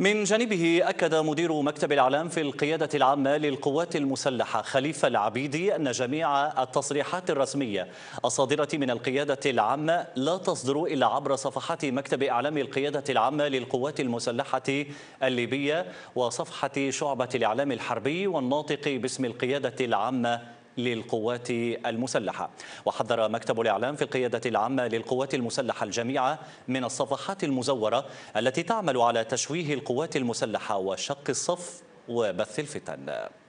من جانبه أكد مدير مكتب الإعلام في القيادة العامة للقوات المسلحة خليفة العبيدي أن جميع التصريحات الرسمية الصادرة من القيادة العامة لا تصدر إلا عبر صفحات مكتب إعلام القيادة العامة للقوات المسلحة الليبية وصفحة شعبة الإعلام الحربي والناطق باسم القيادة العامة للقوات المسلحة وحذر مكتب الإعلام في القيادة العامة للقوات المسلحة الجميعة من الصفحات المزورة التي تعمل على تشويه القوات المسلحة وشق الصف وبث الفتن